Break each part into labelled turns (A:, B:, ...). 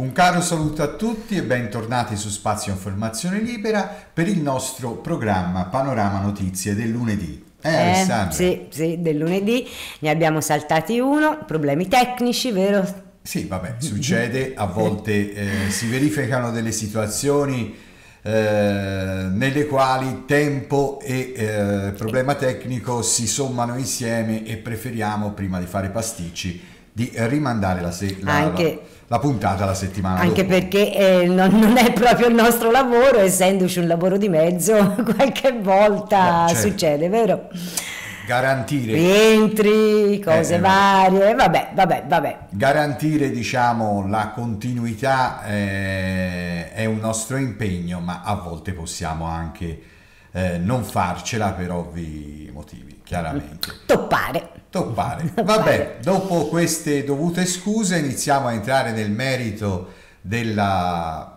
A: Un caro saluto a tutti e bentornati su Spazio Informazione Libera per il nostro programma Panorama Notizie del lunedì. Eh, eh, Alessandra?
B: Sì, sì, del lunedì ne abbiamo saltati uno, problemi tecnici, vero? Sì, vabbè, succede,
A: a volte eh, si verificano delle situazioni eh, nelle quali tempo e eh, problema tecnico si sommano insieme e preferiamo, prima di fare pasticci, di rimandare la, se- la, Anche... la la puntata la settimana anche
B: dopo. perché eh, non, non, è proprio il nostro lavoro essendoci un lavoro di mezzo qualche volta no, certo.
A: succede vero? garantire rientri, cose eh, eh varie, vabbè, vabbè, vabbè. Garantire, diciamo, la continuità eh, è un nostro impegno, ma a volte possiamo anche eh, non farcela per ovvi motivi, chiaramente. Toppare. Toppare. Vabbè, dopo queste dovute scuse iniziamo a entrare nel merito della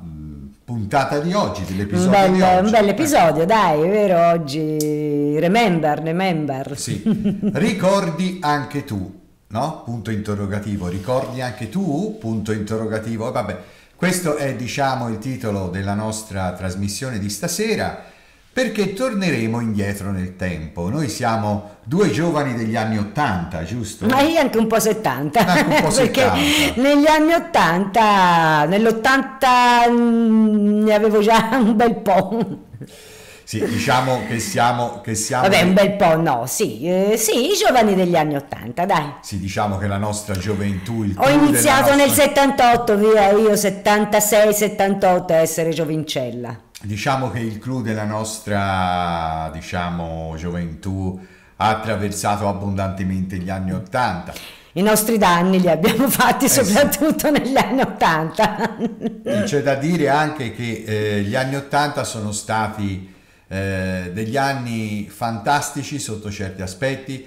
A: puntata di oggi, dell'episodio un bel, di oggi.
B: Un bel eh. episodio, dai, è vero, oggi remember, remember. Sì,
A: ricordi anche tu, no? Punto interrogativo, ricordi anche tu? Punto interrogativo, vabbè. Questo è, diciamo, il titolo della nostra trasmissione di stasera perché torneremo indietro nel tempo. Noi siamo due giovani degli anni Ottanta, giusto? Ma
B: io anche un po' 70, anche un po 70. perché negli anni Ottanta, nell'80 mm, ne avevo già un bel po'.
A: Sì, diciamo che siamo, che siamo... Vabbè, un bel po',
B: no, sì, eh, sì, i giovani degli anni Ottanta, dai.
A: Sì, diciamo che la nostra gioventù... Ho iniziato nostra... nel
B: 78, via, io 76-78 a essere giovincella
A: diciamo che il clou della nostra diciamo, gioventù ha attraversato abbondantemente gli anni Ottanta. I
B: nostri danni li abbiamo fatti eh soprattutto sì. negli anni Ottanta.
A: C'è da dire anche che eh, gli anni Ottanta sono stati eh, degli anni fantastici sotto certi aspetti,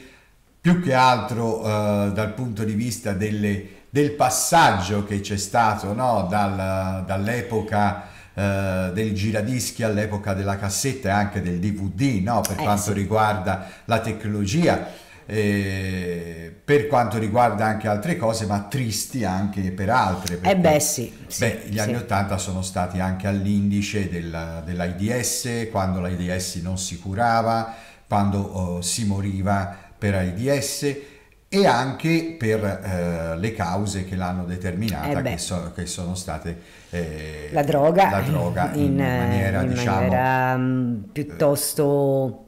A: più che altro eh, dal punto di vista delle, del passaggio che c'è stato no? dal, dall'epoca eh, del giradischi all'epoca della cassetta e anche del DVD no? per eh, quanto sì. riguarda la tecnologia. Eh, per quanto riguarda anche altre cose, ma tristi anche per altre. Eh beh, sì, sì beh, gli sì. anni Ottanta sono stati anche all'indice della, dell'AIDS, quando l'AIDS non si curava, quando oh, si moriva per AIDS e anche per eh, le cause che l'hanno determinata, eh che, so, che, sono state eh, la droga, la droga in, in, eh, maniera, in diciamo, maniera
B: mh, mm, piuttosto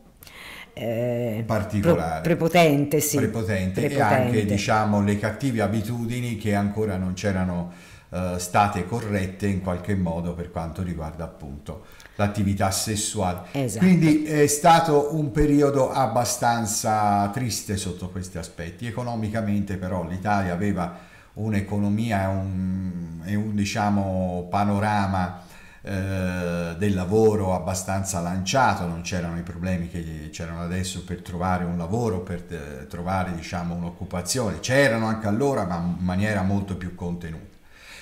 A: eh, particolare, prepotente, sì. prepotente, prepotente, e anche diciamo, le cattive abitudini che ancora non c'erano eh, state corrette in qualche modo per quanto riguarda appunto l'attività sessuale. Esatto. Quindi è stato un periodo abbastanza triste sotto questi aspetti. Economicamente però l'Italia aveva un'economia e un, un, diciamo, panorama eh, del lavoro abbastanza lanciato, non c'erano i problemi che c'erano adesso per trovare un lavoro, per eh, trovare diciamo, un'occupazione, c'erano anche allora ma in maniera molto più contenuta.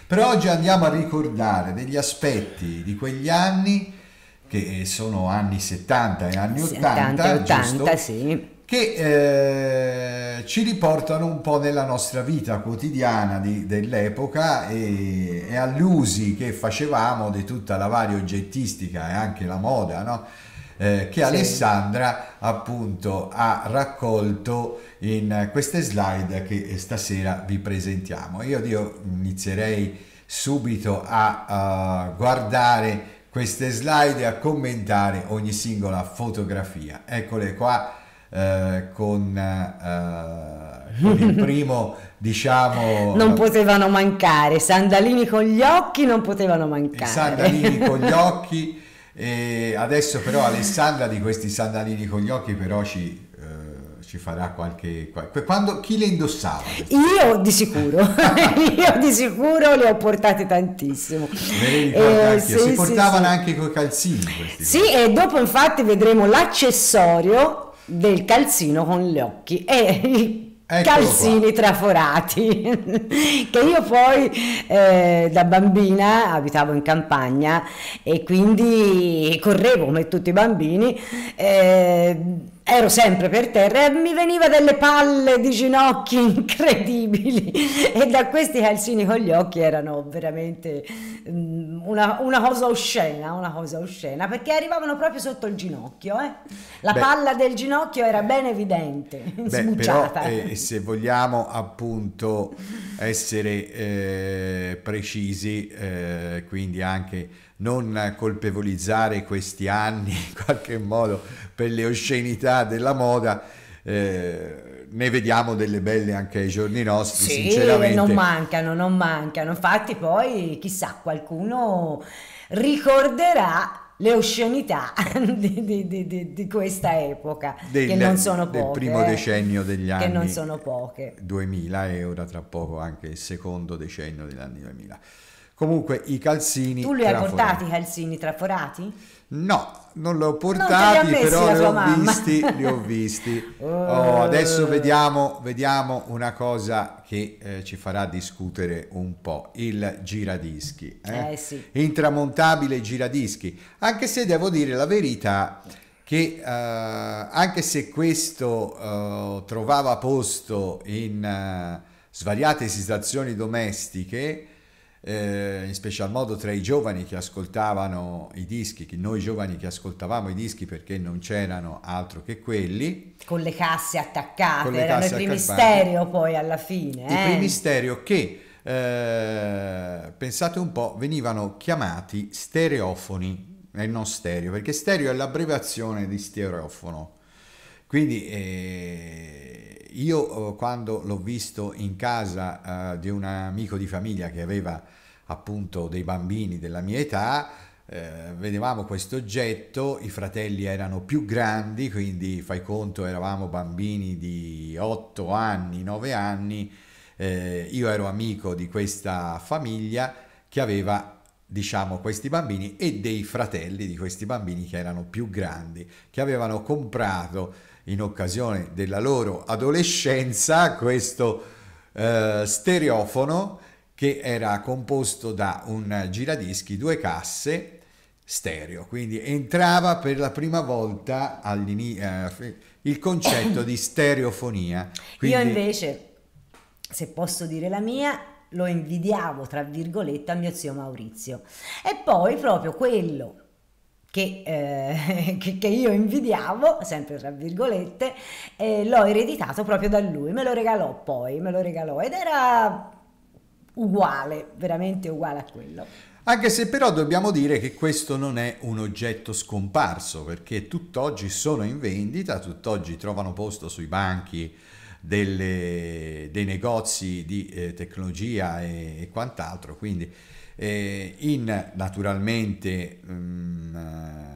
A: Però oggi andiamo a ricordare degli aspetti di quegli anni che eh, sono anni 70 e anni 70, 80, 80 giusto? Sì. che eh, ci riportano un po' nella nostra vita quotidiana di, dell'epoca e, e all'usi che facevamo di tutta la varia oggettistica e anche la moda, no? Eh, che sì. Alessandra appunto ha raccolto in queste slide che stasera vi presentiamo. Io, io inizierei subito a uh, guardare queste slide a commentare ogni singola fotografia. Eccole qua eh, con, eh, con, il primo, diciamo... Non
B: potevano mancare, Sandalini con gli occhi non potevano mancare. Sandalini con gli
A: occhi. E adesso però Alessandra di questi sandalini con gli occhi però ci ci farà qualche... Quando, chi le indossava? Io di sicuro, io di sicuro le ho portate tantissimo. Eh, sì, si sì, portavano sì. anche coi calzini.
B: Sì, cose. e dopo infatti vedremo l'accessorio del calzino con gli occhi. E Eccolo calzini qua. traforati che io poi eh, da bambina abitavo in campagna e quindi correvo come tutti i bambini eh, ero sempre per terra e mi veniva delle palle di ginocchi incredibili e da questi calzini con gli occhi erano veramente mm, una, una cosa oscena, una cosa oscena, perché arrivavano proprio sotto il ginocchio, eh? la beh, palla del ginocchio era ben evidente, beh, smucciata. Però, eh,
A: se vogliamo appunto essere eh, precisi, eh, quindi anche non colpevolizzare questi anni in qualche modo per le oscenità della moda. Eh, ne vediamo delle belle anche ai giorni nostri, sì, sinceramente. Non
B: mancano, non mancano. Infatti, poi chissà, qualcuno ricorderà le oscenità di, di, di, di questa epoca del, che non sono poche del primo eh, decennio
A: degli anni che non sono poche 2000 e ora tra poco anche il secondo decennio degli anni 2000 Comunque i calzini. Tu li hai portati
B: i calzini traforati?
A: No, non li ho portati, però li ho mamma. visti, li ho visti. Oh. oh. adesso vediamo, vediamo, una cosa che eh, ci farà discutere un po', il giradischi. Eh? Eh, sì. Intramontabile giradischi, anche se devo dire la verità che eh, anche se questo eh, trovava posto in eh, svariate situazioni domestiche, eh, in special modo tra i giovani che ascoltavano i dischi, che noi giovani che ascoltavamo i dischi perché non c'erano altro che quelli.
B: Con le casse attaccate, le erano casse i primi stereo poi alla fine. I eh? primi
A: stereo che, eh, pensate un po', venivano chiamati stereofoni e non stereo, perché stereo è l'abbreviazione di stereofono. Quindi eh, io eh, quando l'ho visto in casa eh, di un amico di famiglia che aveva appunto dei bambini della mia età, eh, vedevamo questo oggetto, i fratelli erano più grandi, quindi fai conto eravamo bambini di 8 anni, 9 anni, eh, io ero amico di questa famiglia che aveva diciamo questi bambini e dei fratelli di questi bambini che erano più grandi che avevano comprato in occasione della loro adolescenza questo eh, stereofono che era composto da un giradischi, due casse, stereo, quindi entrava per la prima volta eh, il concetto di stereofonia. Quindi... Io invece,
B: se posso dire la mia, lo invidiavo, tra virgolette, a mio zio Maurizio. E poi proprio quello che, eh, che, io invidiavo, sempre tra virgolette, eh, l'ho ereditato proprio da lui, me lo regalò poi, me lo regalò ed era uguale, veramente uguale a quello.
A: Anche se però dobbiamo dire che questo non è un oggetto scomparso, perché tutt'oggi sono in vendita, tutt'oggi trovano posto sui banchi delle, dei negozi di eh, tecnologia e, e quant'altro, quindi eh, in naturalmente mh, mm, eh,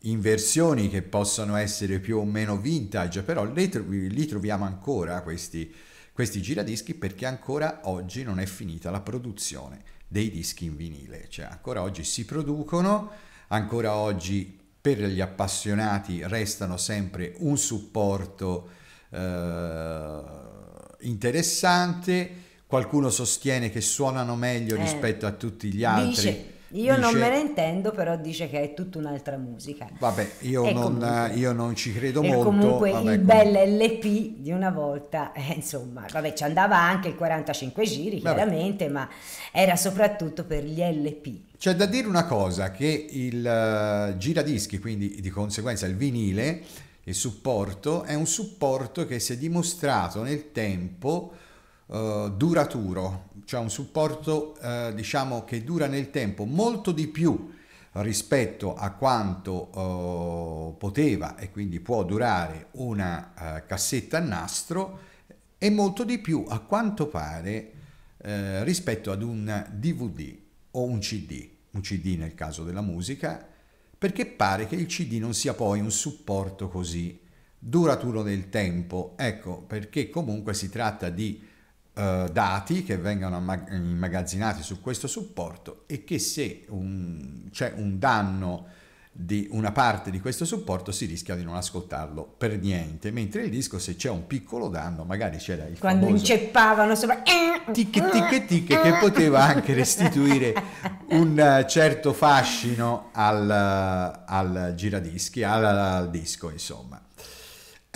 A: in versioni che possono essere più o meno vintage, però li, tro- li troviamo ancora questi, questi giradischi perché ancora oggi non è finita la produzione dei dischi in vinile, cioè ancora oggi si producono, ancora oggi per gli appassionati restano sempre un supporto eh, interessante qualcuno sostiene che suonano meglio eh, rispetto a tutti gli altri. Dice, io dice, non me ne
B: intendo, però dice che è tutta un'altra musica.
A: Vabbè, io, non, comunque, io non, ci credo molto. Comunque vabbè, il comunque.
B: bel LP di una volta, eh, insomma, vabbè, ci andava anche il 45 giri, vabbè. chiaramente, ma era soprattutto per gli LP.
A: C'è da dire una cosa, che il uh, giradischi, quindi di conseguenza il vinile, il supporto, è un supporto che si è dimostrato nel tempo eh, duraturo, cioè un supporto eh, diciamo che dura nel tempo molto di più rispetto a quanto eh, poteva e quindi può durare una eh, cassetta a nastro e molto di più a quanto pare eh, rispetto ad un DVD o un CD, un CD nel caso della musica, perché pare che il CD non sia poi un supporto così duraturo nel tempo. Ecco, perché comunque si tratta di eh, dati che vengono immagazzinati su questo supporto e che se un, c'è un danno di una parte di questo supporto si rischia di non ascoltarlo per niente, mentre il disco se c'è un piccolo danno, magari c'era il quando
B: inceppavano sopra
A: eh, tic eh, tic tic che poteva anche restituire un certo fascino al, al giradischi, al, al disco, insomma.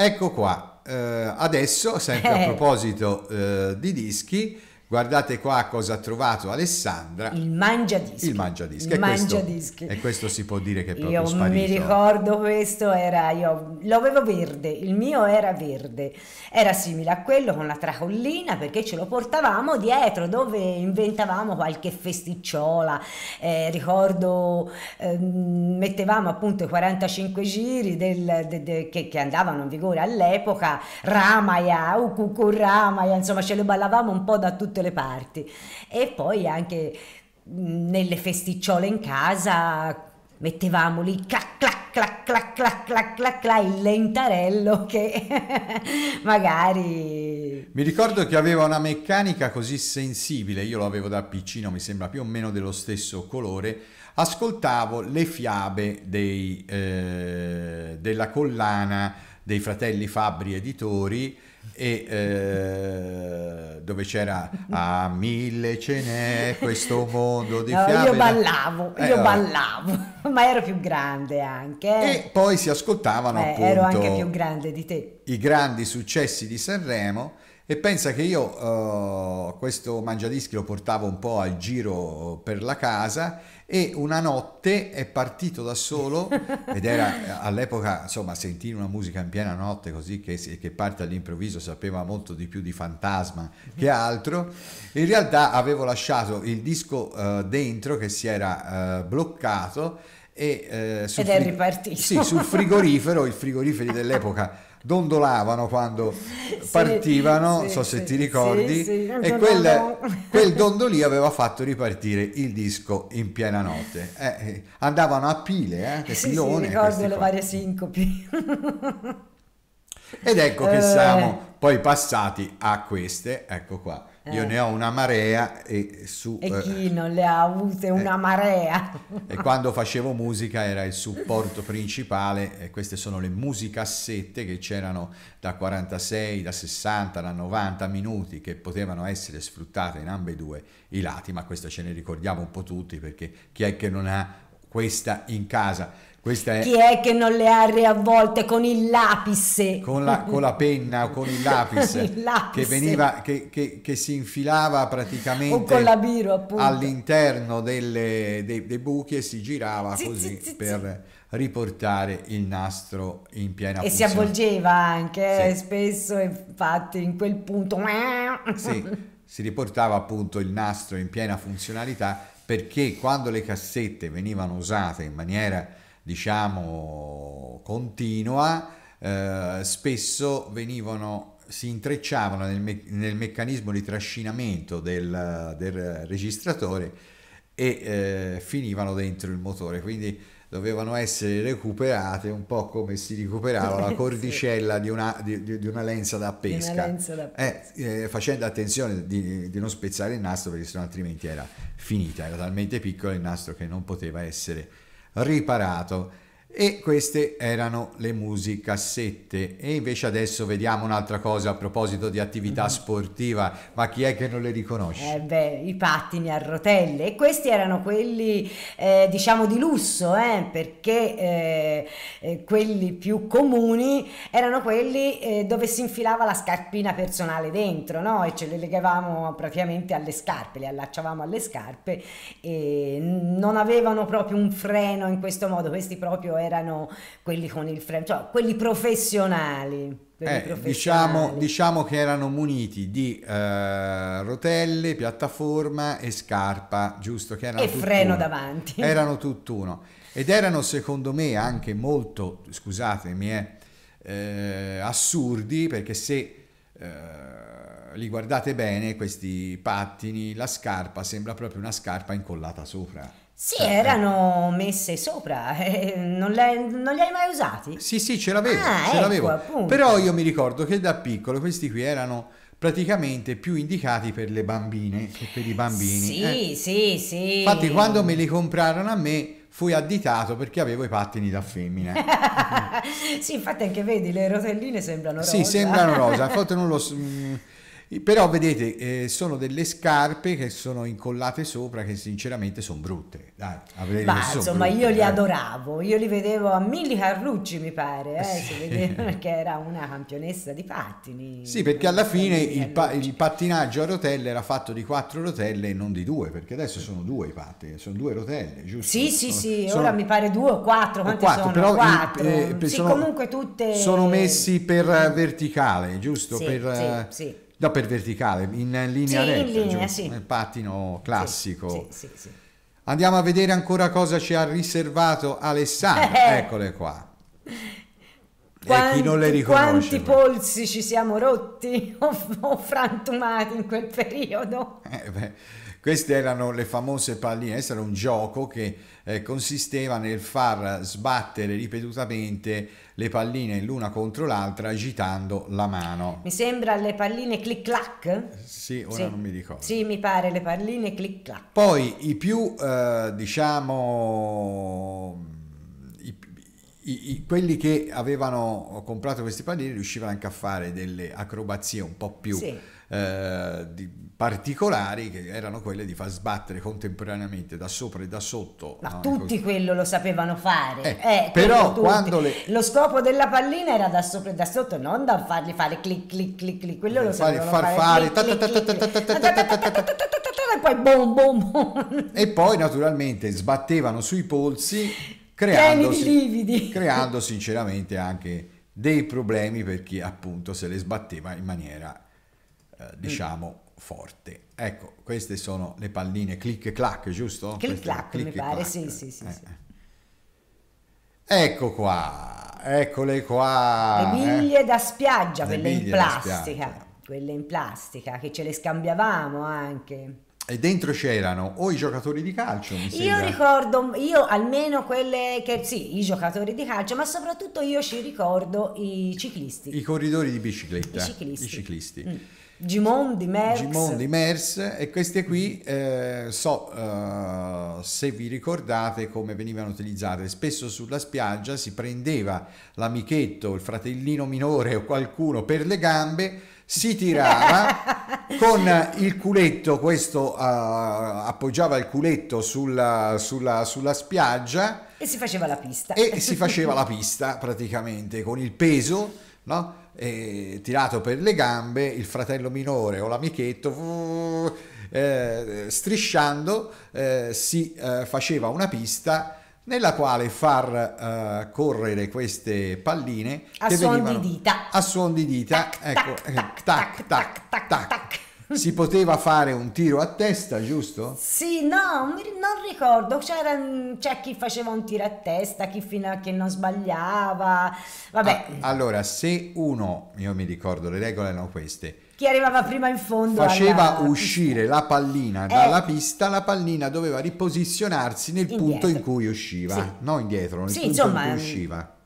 A: Ecco qua, eh, adesso sempre a eh. proposito eh, di dischi, Guardate qua cosa ha trovato Alessandra. Il mangiadischi. Il mangiadischi. Il mangiadischi. E, questo, e questo si può dire che è proprio io sparito. mi ricordo
B: questo era, io l'avevo verde, il mio era verde. Era simile a quello con la tracollina perché ce lo portavamo dietro dove inventavamo qualche festicciola. Eh, ricordo eh, mettevamo appunto i 45 giri del, de, de, che, che, andavano in vigore all'epoca, Ramaya, Ukuku Ramaya, insomma ce lo ballavamo un po' da tutte tutte le parti. E poi anche mm, nelle festicciole in casa mettevamo lì clac clac clac clac clac clac clac, clac il lentarello che magari
A: mi ricordo che aveva una meccanica così sensibile io lo avevo da piccino mi sembra più o meno dello stesso colore ascoltavo le fiabe dei, eh, della collana dei fratelli Fabbri editori e eh, dove c'era a mille ce n'è questo mondo di no, fiabe. Io ballavo, eh, io ballavo,
B: ma ero più grande anche. Eh.
A: E poi si ascoltavano Beh, appunto. Ero anche più
B: grande di te.
A: I grandi successi di Sanremo. E pensa che io uh, questo mangiadischi lo portavo un po' al giro per la casa e una notte è partito da solo ed era all'epoca insomma sentire una musica in piena notte così che, che, parte all'improvviso sapeva molto di più di fantasma che mhm. altro in realtà avevo lasciato il disco uh, dentro che si era uh, bloccato e, uh, sul, fri-
B: sì, sul frigorifero
A: i frigoriferi dell'epoca dondolavano quando sì, partivano, sì, so se sì, ti ricordi, e quel, quel dondolì aveva fatto ripartire il disco in piena notte. Eh, eh andavano a pile, eh, sì, pilone. Sì, ricordo le
B: varie sincopi. Ed ecco che eh. siamo
A: poi passati a queste, ecco qua eh. io ne ho una marea e su... E chi
B: eh, non le ha avute eh. una marea?
A: e quando facevo musica era il supporto principale, e queste sono le musicassette che c'erano da 46, da 60, da 90 minuti, che potevano essere sfruttate in ambedue i lati, ma questa ce ne ricordiamo un po' tutti, perché chi è che non ha questa in casa? è... Chi
B: è che non le ha riavvolte con il lapice? Con la, con la
A: penna o con il lapice, il lapice. Che, veniva, che, che, che, si infilava praticamente all'interno dei, dei, buchi e si girava sì, così sì, per sì. riportare il nastro in piena e funzione. E si avvolgeva
B: anche eh, spesso, infatti in quel punto...
A: si riportava appunto il nastro in piena funzionalità perché quando le cassette venivano usate in maniera diciamo continua, eh, spesso venivano si intrecciavano nel, me nel meccanismo di trascinamento del, del registratore e eh, finivano dentro il motore, quindi dovevano essere recuperate un po' come si recuperava la cordicella sì. di, una, di, di, una, lenza da pesca, lenza da pesca. Eh, eh, facendo attenzione di, di, non spezzare il nastro perché sennò altrimenti era finita, era talmente piccolo il nastro che non poteva essere riparato. E queste erano le musicassette. E invece adesso vediamo un'altra cosa a proposito di attività mm. sportiva, ma chi è che non le riconosce?
B: Eh beh, i pattini a rotelle. E questi erano quelli, eh, diciamo, di lusso, eh, perché eh, eh, quelli più comuni erano quelli eh, dove si infilava la scarpina personale dentro, no? E ce le legavamo praticamente alle scarpe, le allacciavamo alle scarpe e non avevano proprio un freno in questo modo. Questi proprio erano quelli con il freno, cioè quelli professionali. Eh, diciamo,
A: diciamo, che erano muniti di eh, rotelle, piattaforma e scarpa, giusto? Che erano e freno
B: davanti. Erano
A: tutt'uno. Ed erano secondo me anche molto, scusatemi, eh, eh assurdi perché se eh, li guardate bene questi pattini, la scarpa sembra proprio una scarpa incollata sopra.
B: Sì, eh, eh. erano messe sopra, eh, non, le, non, li hai mai usati?
A: Sì, sì, ce l'avevo, ah, ce ecco, l'avevo. Però io mi ricordo che da piccolo questi qui erano praticamente più indicati per le bambine che per i bambini. Sì,
B: eh. sì, sì. Infatti quando me
A: li comprarono a me fui additato perché avevo i pattini da femmina.
B: sì, infatti anche vedi, le rotelline sembrano rosa. Sì, sembrano rosa, infatti
A: non lo... Mh, mm, però vedete, eh, sono delle scarpe che sono incollate sopra che sinceramente sono brutte. Dai, Ma insomma brutte, io li dai.
B: Eh. adoravo, io li vedevo a mille Carrucci mi pare, eh, sì. che era una campionessa di pattini.
A: Sì, perché alla fine il, pa- il, pattinaggio a rotelle era fatto di quattro rotelle e non di due, perché adesso sono due i pattini, sono due rotelle, giusto? Sì, sono, sì, sì, sono... ora mi
B: pare due o quattro, quante o quattro, sono? quattro. Eh, sì, sono, comunque tutte... Sono
A: messi per mm. verticale, giusto? Sì, per, sì. Eh, sì. No, per verticale, in linea sì, retta, in linea, sì. nel pattino classico. Sì, sì, Andiamo a vedere ancora cosa ci ha riservato Alessandra. Eccole qua. Quanti, e chi non le riconosce. Quanti poi.
B: polsi ci siamo rotti o, o frantumati in quel periodo.
A: Eh beh. Queste erano le famose palline, questo era un gioco che eh, consisteva nel far sbattere ripetutamente le palline l'una contro l'altra agitando la mano.
B: Mi sembra le palline click clack?
A: Sì, ora sì. non mi ricordo.
B: Sì, mi pare le palline click clack.
A: Poi i più, eh, diciamo... I, i, quelli che avevano comprato questi palline riuscivano anche a fare delle acrobazie un po' più sì eh, particolari che erano quelle di far sbattere contemporaneamente da sopra e da sotto. Ma no? tutti
B: quello lo sapevano fare. Eh, eh, però quando le... Lo scopo della pallina era da sopra e da sotto, non da fargli fare clic clic clic clic, quello lo sapevano far fare.
A: E poi bom bom bom. E poi naturalmente sbattevano sui polsi creandosi, creando sinceramente anche dei problemi per chi appunto se le sbatteva in maniera eh, mm. diciamo mm. forte. Ecco, queste sono le palline click e clack, giusto? Click clack, click mi pare, clack. sì, sì, sì, eh. sì. Eh. Ecco qua, eccole qua. Le eh. biglie
B: eh. da spiaggia, le quelle in plastica, quelle in plastica, che ce le scambiavamo anche.
A: E dentro c'erano o i giocatori di calcio, mi sembra. Io
B: ricordo, io almeno quelle che, sì, i giocatori di calcio, ma soprattutto io ci ricordo i ciclisti. I
A: corridori di bicicletta. I ciclisti. I ciclisti. Mm.
B: Gimondi, Mers. Gimondi,
A: Mers e queste qui eh, so eh, se vi ricordate come venivano utilizzate. Spesso sulla spiaggia si prendeva l'amichetto, il fratellino minore o qualcuno per le gambe si tirava con il culetto, questo uh, appoggiava il culetto sulla, sulla, sulla, spiaggia.
B: E si faceva la pista. E si faceva la
A: pista praticamente con il peso, no? eh, tirato per le gambe, il fratello minore o l'amichetto, eh, strisciando, eh, si eh, faceva una pista nella quale far eh, correre queste palline a suon di dita. A suon di dita, tac, ecco, tac, eh, tac, tac, tac, tac. tac. si poteva fare un tiro a testa, giusto?
B: Sì, no, non ricordo, c'era, c'è chi faceva un tiro a testa, chi fino a che non sbagliava, vabbè.
A: Ah, allora, se uno, io mi ricordo, le regole erano queste,
B: chi arrivava prima in fondo faceva alla...
A: uscire la pallina dalla eh. pista la pallina doveva riposizionarsi nel indietro. punto in cui usciva sì. no indietro nel sì, punto insomma, in cui mm, usciva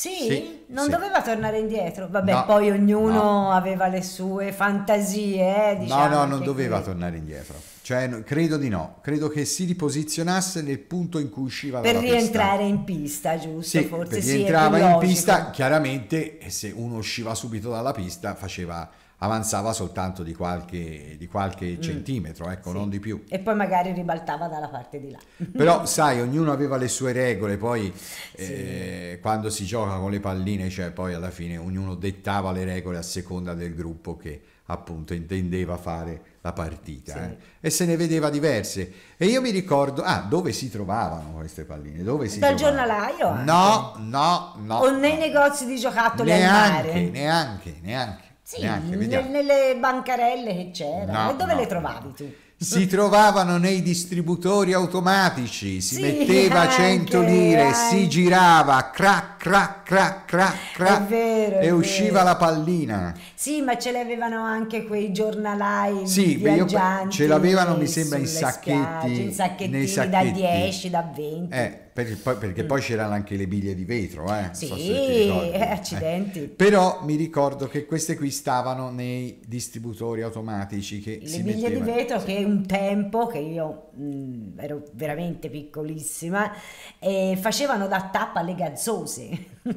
A: sì? sì non sì. doveva
B: tornare indietro. Vabbè, no, poi ognuno no. aveva le sue fantasie. Diciamo, no, no, diciamo non doveva qui...
A: tornare indietro. Cioè, credo di no. Credo che si riposizionasse nel punto in cui usciva pista. per rientrare
B: in pista, giusto? Sì, Forse rientrava in pista,
A: chiaramente, se uno usciva subito dalla pista, faceva avanzava soltanto di qualche, di qualche mm. centimetro, ecco, sì. non di più.
B: E poi magari ribaltava dalla parte di là.
A: Però sai, ognuno aveva le sue regole, poi eh, sì. eh, quando si gioca con le palline, cioè poi alla fine ognuno dettava le regole a seconda del gruppo che appunto intendeva fare la partita sì. eh? e se ne vedeva diverse e io mi ricordo ah dove si trovavano queste palline dove si dal trovavano? giornalaio anche. no no no o
B: nei no. negozi di giocattoli neanche, al mare
A: neanche neanche sì, Neanche, nel,
B: nelle bancarelle che c'era. No, e dove no. le trovavi tu?
A: si trovavano nei distributori automatici, si sì, metteva anche, lire, anche. si girava, crac crac crac crac crac vero, e usciva vero. la pallina.
B: Sì, ma ce l'avevano anche quei giornalai sì, viaggianti. ce l'avevano, mi sembra, in sacchetti. Spiagge, in sacchettini sacchetti. da 10, da 20.
A: eh, per poi, perché mm. poi c'erano anche le biglie di vetro, eh? Sì, so ricordi, eh, eh,
B: accidenti.
A: Però mi ricordo che queste qui stavano nei distributori automatici che le si biglie di vetro
B: sì. che un tempo, che io mh, mm, ero veramente piccolissima, eh, facevano da tappa alle gazzose.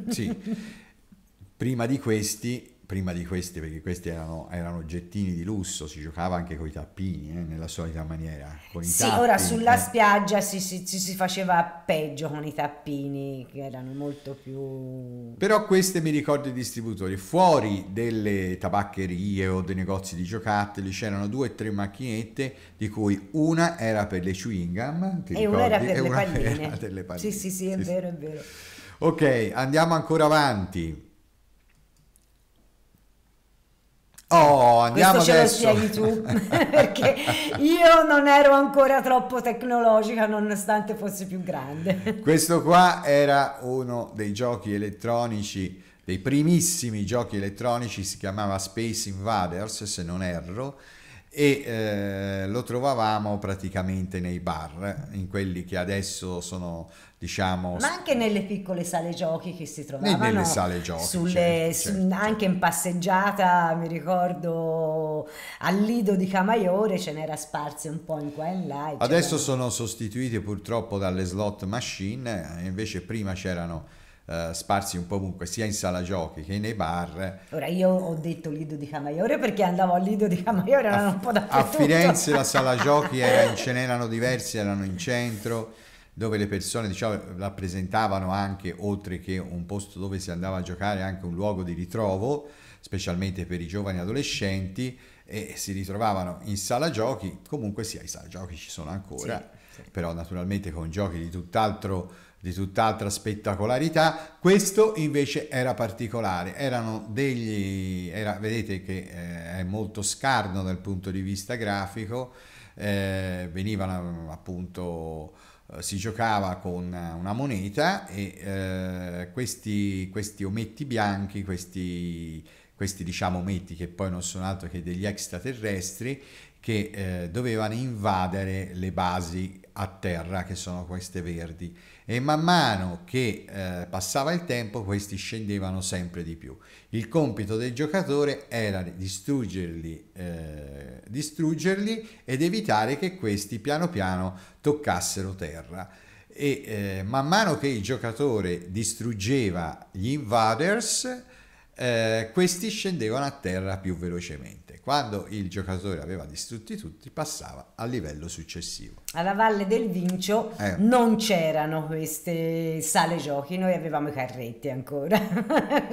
B: Sì.
A: Prima di questi prima di questi, perché questi erano, erano, oggettini di lusso, si giocava anche con i tappini, eh, nella solita maniera. Con sì, tappini, ora sulla eh.
B: spiaggia si, si, si, faceva peggio con i tappini, che erano molto più...
A: Però queste mi ricordo i distributori, fuori delle tabaccherie o dei negozi di giocattoli c'erano due o tre macchinette, di cui una era per le chewing gum, e ricordi? una era per e le palline. Era per le palline. Sì, sì, sì, è sì, vero, sì. è vero. Ok, andiamo ancora avanti. Oh, andiamo Questo adesso. ce lo spieghi tu,
B: perché io non ero ancora troppo tecnologica nonostante fossi più grande.
A: Questo qua era uno dei giochi elettronici, dei primissimi giochi elettronici, si chiamava Space Invaders se non erro, e eh, lo trovavamo praticamente nei bar, in quelli che adesso sono diciamo ma anche
B: nelle piccole sale giochi che si trovavano giochi, sulle, certo, certo, su, anche in passeggiata mi ricordo al Lido di Camaiore ce n'era sparse un po' in qua e in là adesso
A: sono sostituite purtroppo dalle slot machine eh, invece prima c'erano eh, sparsi un po' ovunque, sia in sala giochi che nei bar.
B: Ora io ho detto Lido di Camaiore perché andavo a Lido di Camaiore, erano a, un po' dappertutto. A Firenze la
A: sala giochi era, ce n'erano diversi, erano in centro, dove le persone diciamo, rappresentavano anche, oltre che un posto dove si andava a giocare, anche un luogo di ritrovo, specialmente per i giovani adolescenti, e si ritrovavano in sala giochi, comunque sia, sì, i sala giochi ci sono ancora, sì, sì. però naturalmente con giochi di tutt'altro di tutt'altra spettacolarità, questo invece era particolare, erano degli, era, vedete che eh, è molto scarno dal punto di vista grafico, eh, venivano appunto eh, si giocava con eh, una moneta e eh, questi, questi ometti bianchi, questi, questi diciamo ometti che poi non sono altro che degli extraterrestri che dovevano invadere le basi a terra che sono queste verdi e man mano che eh, passava il tempo questi scendevano sempre di più. Il compito del giocatore era distruggerli, eh, distruggerli ed evitare che questi piano piano toccassero terra e eh, man mano che il giocatore distruggeva gli invaders eh, questi scendevano a terra più velocemente. Quando il giocatore aveva distrutti tutti, passava al livello successivo.
B: Alla Valle del Vincio eh. non c'erano queste sale giochi, noi avevamo i carretti ancora. Vabbè,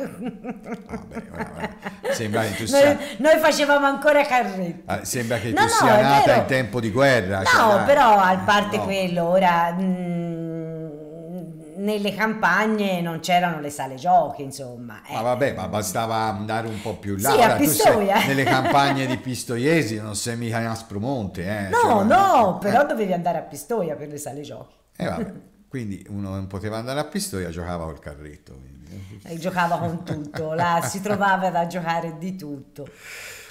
A: ah, vabbè. Sembra che tu sia... noi,
B: noi facevamo ancora carretti.
A: Ah, sembra che no, tu no, sia nata vero. in tempo di guerra. No, cioè, però a parte no.
B: quello, ora... Mh, mm, nelle campagne non c'erano le sale giochi, insomma.
A: Eh. Ma vabbè, ma bastava andare un po' più là. Sì, Ora, sei, nelle campagne di Pistoiesi non sei mica in Aspromonte. Eh. No, cioè,
B: no, eh. eh. però dovevi andare a Pistoia per le sale giochi. E eh, vabbè.
A: Quindi uno non poteva andare a Pistoia, giocava col carretto.
B: Eh. E giocava con tutto, là si trovava da giocare di tutto.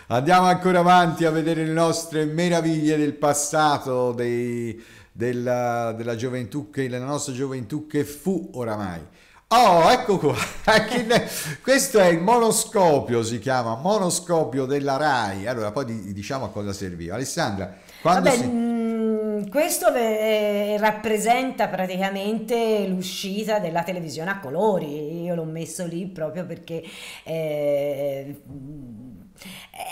A: Andiamo ancora avanti a vedere le nostre meraviglie del passato, dei, della, della gioventù, che, la nostra gioventù che fu oramai. Oh, ecco qua, questo è il monoscopio, si chiama monoscopio della RAI. Allora, poi diciamo a cosa serviva. Alessandra, quando Vabbè, si...
B: Mm, questo eh, rappresenta praticamente l'uscita della televisione a colori. Io l'ho messo lì proprio perché... Eh,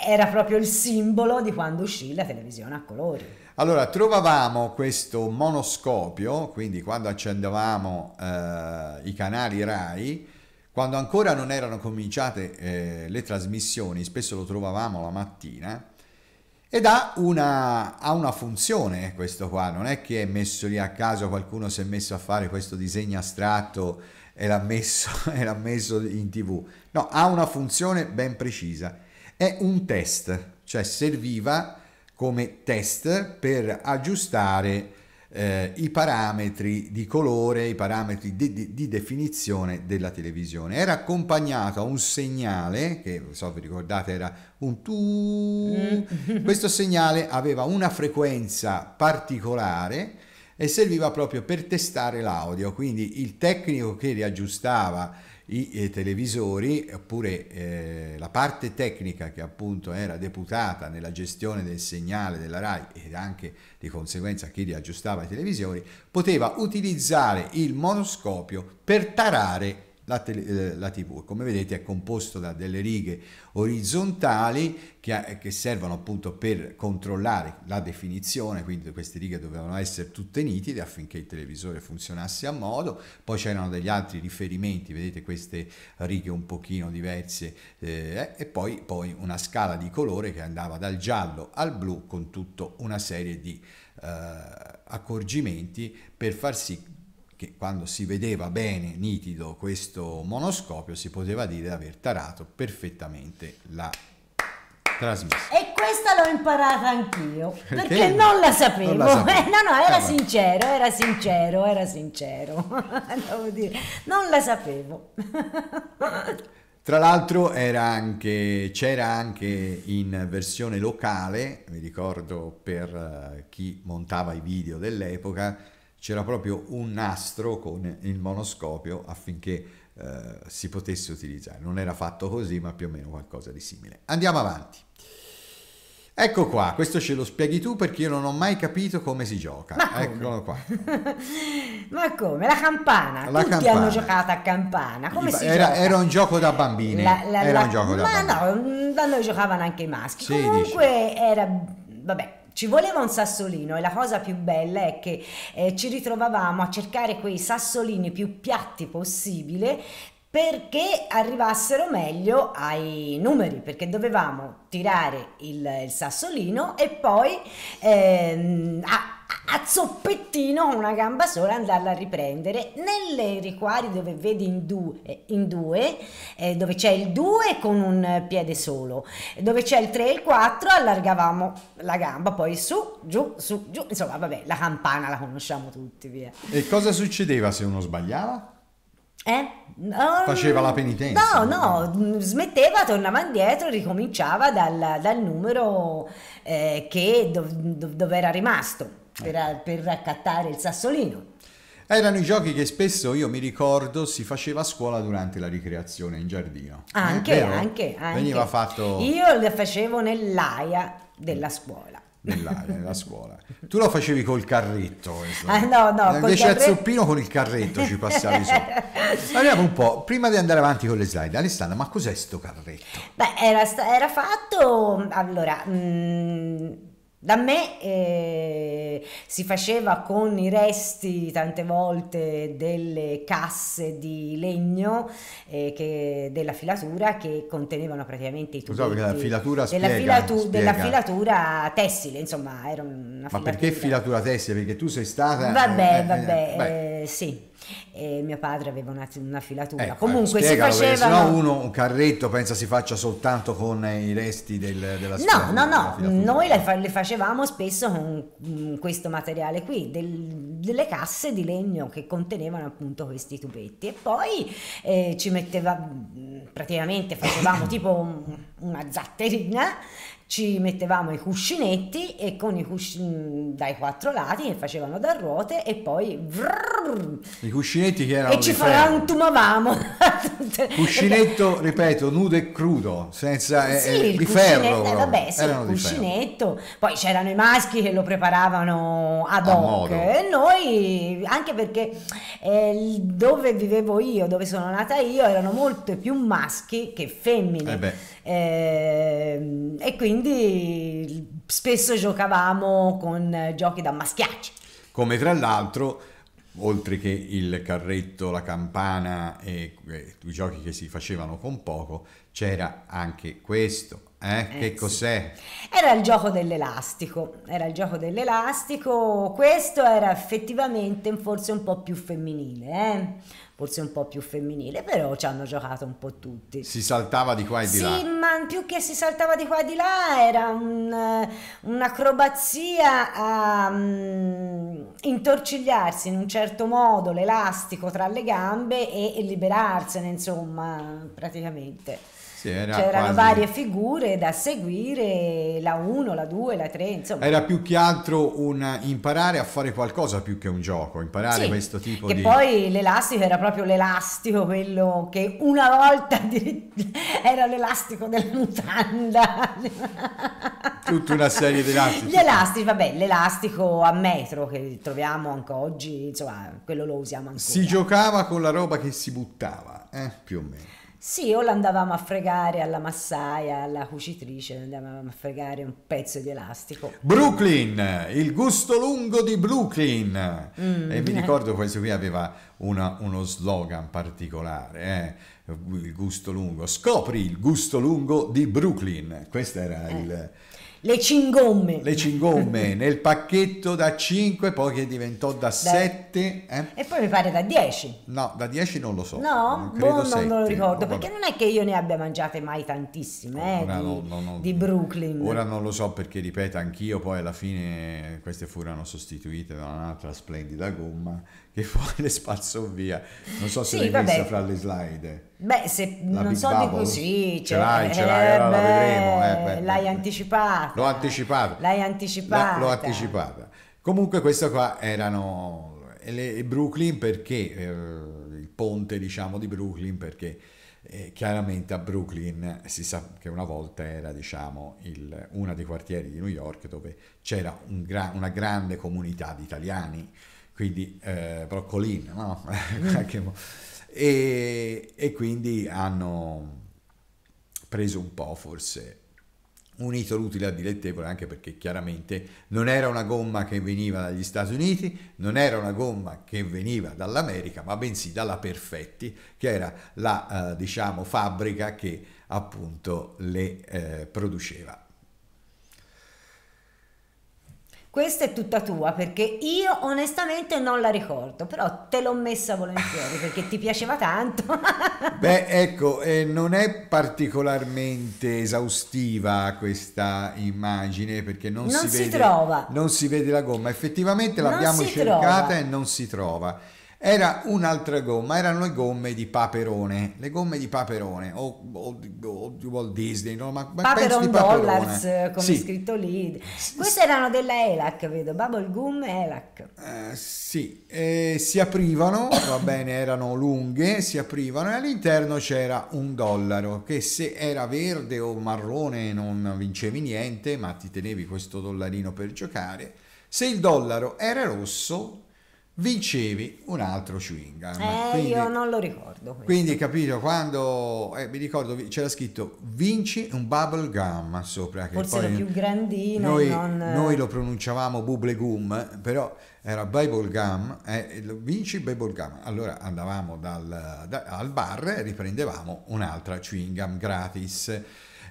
B: era proprio il simbolo di quando uscì la televisione a colori.
A: Allora, trovavamo questo monoscopio, quindi quando accendevamo eh, i canali RAI, quando ancora non erano cominciate eh, le trasmissioni, spesso lo trovavamo la mattina, ed ha una, ha una, funzione questo qua, non è che è messo lì a caso, qualcuno si è messo a fare questo disegno astratto e l'ha messo, e l'ha messo in tv, no, ha una funzione ben precisa, è un test, cioè serviva come test per aggiustare eh, i parametri di colore, i parametri di, di, di, definizione della televisione. Era accompagnato a un segnale, che non so vi ricordate era un tu, mm. questo segnale aveva una frequenza particolare e serviva proprio per testare l'audio, quindi il tecnico che riaggiustava i, eh, televisori oppure eh, la parte tecnica che appunto era deputata nella gestione del segnale della RAI ed anche di conseguenza chi riaggiustava i televisori poteva utilizzare il monoscopio per tarare la, tele, eh, la TV. Come vedete è composto da delle righe orizzontali che, eh, che, servono appunto per controllare la definizione, quindi queste righe dovevano essere tutte nitide affinché il televisore funzionasse a modo, poi c'erano degli altri riferimenti, vedete queste righe un pochino diverse eh, e poi, poi una scala di colore che andava dal giallo al blu con tutta una serie di eh, accorgimenti per far sì che quando si vedeva bene, nitido, questo monoscopio si poteva dire di aver tarato perfettamente la trasmissione.
B: E questa l'ho imparata anch'io,
A: perché, perché non la sapevo. Non la sapevo. no, no, era eh,
B: sincero, era sincero, era sincero. Devo dire, non la sapevo.
A: Tra l'altro c'era anche, anche in versione locale, mi ricordo per eh, chi montava i video dell'epoca, c'era proprio un nastro con il monoscopio affinché eh, si potesse utilizzare. Non era fatto così, ma più o meno qualcosa di simile. Andiamo avanti. Ecco qua, questo ce lo spieghi tu perché io non ho mai capito come si gioca. Ma Eccolo qua.
B: Ma come? La campana. La Tutti campana. hanno giocato a campana. Come si era, gioca? era
A: un gioco da bambini. La, la, era la, un gioco da ma
B: bambini. Ma no, da noi giocavano anche i maschi. Sì, Comunque dice. era... Vabbè, ci voleva un sassolino e la cosa più bella è che eh, ci ritrovavamo a cercare quei sassolini più piatti possibile perché arrivassero meglio ai numeri, perché dovevamo tirare il, il sassolino e poi ehm, ah, a zoppettino una gamba sola andarla a riprendere nelle riquari dove vedi in due, eh, in due eh, dove c'è il 2 con un piede solo dove c'è il 3 e il 4 allargavamo la gamba poi su giù su giù insomma vabbè la campana la conosciamo tutti via e cosa
A: succedeva se uno sbagliava?
B: Eh? Um, Faceva la penitenza. No, no, smetteva, tornava indietro, ricominciava dal, dal numero eh, che, dove do, do era rimasto per, per raccattare il sassolino.
A: Erano i giochi che spesso io mi ricordo si faceva a scuola durante la ricreazione in giardino. Eh, anche, anche, anche, Veniva fatto... Io
B: lo facevo nell'aia della scuola.
A: Nell'aria, nella scuola. Tu lo facevi col carretto. Ah,
B: no, no, eh, Invece carretto... a Zoppino
A: con il carretto ci passavi su. Andiamo un po', prima di andare avanti con le slide, Alessandra, ma cos'è sto carretto?
B: Beh, era, era fatto... Allora... Mh mm, da me eh, si faceva con i resti tante volte delle casse di legno eh, che, della filatura che contenevano praticamente i tubi Scusate, la filatura della, filatu- spiega. della filatura tessile, insomma, era una
A: Ma filatura. perché filatura tessile? Perché tu sei stata Vabbè, eh, eh vabbè, eh,
B: eh, sì e mio padre aveva una, una filatura. Ecco, ecco Comunque spiegalo, si facevano... Se no uno
A: un carretto pensa si faccia soltanto con i resti del, della scuola.
B: No, no, no, noi le, fa, le, facevamo spesso con mm, questo materiale qui, del, delle casse di legno che contenevano appunto questi tubetti e poi eh, ci metteva mm, praticamente facevamo tipo una zatterina ci mettevamo i cuscinetti e con i cuscini dai quattro lati che facevano da ruote e poi vrrr,
A: i cuscinetti che erano e ci
B: frantumavamo cuscinetto
A: ripeto nudo e crudo senza eh, sì, eh, eh di ferro eh, vabbè sì, il cuscinetto
B: poi c'erano i maschi che lo preparavano ad hoc e noi anche perché eh, dove vivevo io dove sono nata io erano molto più maschi che femmine eh ehm, e quindi quindi spesso giocavamo con eh, giochi da maschiacci.
A: Come tra l'altro, oltre che il carretto, la campana e eh, i giochi che si facevano con poco, c'era anche questo. Eh? Eh, che cos'è? Sì.
B: Era il gioco dell'elastico, era il gioco dell'elastico, questo era effettivamente forse un po' più femminile, eh? forse un po' più femminile, però ci hanno giocato un po' tutti.
A: Si saltava di qua e di sì, là. Sì,
B: ma più che si saltava di qua e di là era un, eh, un'acrobazia a um, intorcigliarsi in un certo modo l'elastico tra le gambe e, e liberarsene, insomma, praticamente.
A: Era C'erano quasi... varie
B: figure da seguire, la 1, la 2, la 3, insomma.
A: Era più che altro un imparare a fare qualcosa più che un gioco, imparare sì, questo tipo che di... E poi
B: l'elastico era proprio l'elastico, quello che una volta era l'elastico della mutanda.
A: Tutta una serie di elastici. Gli
B: elastici, vabbè, l'elastico a metro che troviamo anche oggi, insomma, quello lo usiamo ancora. Si
A: giocava con la roba che si buttava, eh, più o meno.
B: Sì, o l'andavamo a fregare alla massaia, alla cucitrice, andavamo a fregare un pezzo di elastico.
A: Brooklyn, il gusto lungo di Brooklyn. Mm. E mi eh. ricordo questo qui aveva una, uno slogan particolare, eh? il gusto lungo. Scopri il gusto lungo di Brooklyn. Questo era eh. il le cingomme. Le cingomme nel pacchetto da 5, poi che diventò da, 7. Eh? E poi
B: mi pare da 10.
A: No, da 10 non lo so.
B: No, non, boh, 7, non lo ricordo, perché non è che io ne abbia mangiate mai tantissime eh, di, no, no,
A: no, di, Brooklyn. Ora non lo so perché, ripeto, anch'io poi alla fine queste furono sostituite da un'altra splendida gomma che fuori le spazzo via. Non so se sì, l'hai vabbè. messa fra le slide.
B: Beh, se la non Big so Bubble. di così, ce cioè, l'hai, ce l'hai, eh, allora beh, la vedremo. Eh, beh, l'hai anticipata.
A: L'ho anticipata.
B: L'hai anticipata. La, l'ho anticipata.
A: Comunque questa qua erano le Brooklyn perché eh, il ponte, diciamo, di Brooklyn perché eh, chiaramente a Brooklyn si sa che una volta era diciamo il, una dei quartieri di New York dove c'era un gra- una grande comunità di italiani quindi eh, broccolina, no? Mm. e, e, quindi hanno preso un po' forse unito l'utile al dilettevole anche perché chiaramente non era una gomma che veniva dagli Stati Uniti, non era una gomma che veniva dall'America, ma bensì dalla Perfetti, che era la eh, diciamo fabbrica che appunto le eh, produceva.
B: Questa è tutta tua perché io onestamente non la ricordo, però te l'ho messa volentieri perché ti piaceva tanto.
A: Beh, ecco, eh, non è particolarmente esaustiva questa immagine perché non, non si, si vede, trova. Non si vede la gomma, effettivamente l'abbiamo cercata trova. e non si trova. Era un'altra gomma, erano le gomme di Paperone, le gomme di Paperone o, o, o di Walt Disney, no? ma, ma Paperon Dollars come sì. scritto
B: lì. Queste erano della ELAC, vedo, Bubble Gum ELAC.
A: Uh, sì, eh, si aprivano, va bene, erano lunghe, si aprivano e all'interno c'era un dollaro che se era verde o marrone non vincevi niente, ma ti tenevi questo dollarino per giocare. Se il dollaro era rosso vincevi un altro chewing gum. Eh, quindi, io
B: non lo ricordo. Questo.
A: Quindi, capito, quando eh, mi ricordo c'era scritto vinci un bubble gum sopra. Che Forse poi più
B: grandino. Noi, non... noi lo
A: pronunciavamo bubble gum, però era bubble gum, eh, vinci bubble gum. Allora andavamo dal, da, al bar e riprendevamo un'altra chewing gum gratis.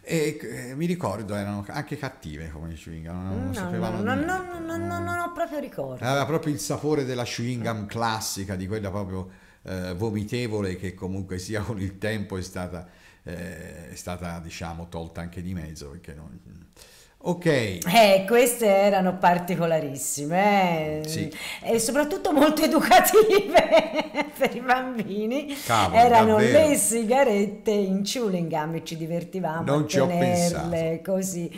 A: E eh, mi ricordo, erano anche cattive come i chewing gum, non no, sapevano no, niente.
B: No, no, no, non ho proprio ricordo. Aveva
A: proprio il sapore della chewing gum classica, di quella proprio eh, vomitevole che comunque sia con il tempo è stata, eh, è stata diciamo, tolta anche di mezzo perché non Ok. Eh,
B: queste erano particolarissime eh. sì. e soprattutto molto educative per i bambini. Cavolo, erano davvero. le sigarette in chewing gum e ci divertivamo non ci tenerle, così